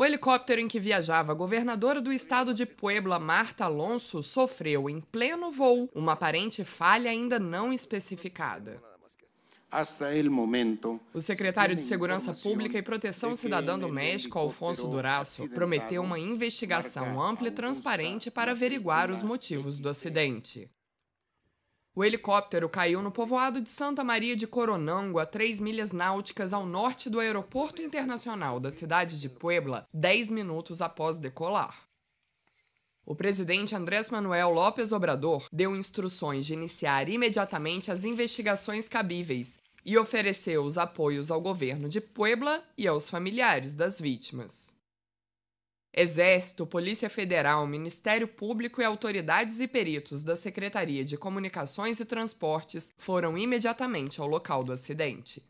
O helicóptero em que viajava a governadora do estado de Puebla, Marta Alonso, sofreu em pleno voo uma aparente falha ainda não especificada. O secretário de Segurança Pública e Proteção Cidadã do México, Alfonso Duraço, prometeu uma investigação ampla e transparente para averiguar os motivos do acidente. O helicóptero caiu no povoado de Santa Maria de Coronango, a 3 milhas náuticas ao norte do Aeroporto Internacional da cidade de Puebla, 10 minutos após decolar. O presidente Andrés Manuel López Obrador deu instruções de iniciar imediatamente as investigações cabíveis e ofereceu os apoios ao governo de Puebla e aos familiares das vítimas. Exército, Polícia Federal, Ministério Público e autoridades e peritos da Secretaria de Comunicações e Transportes foram imediatamente ao local do acidente.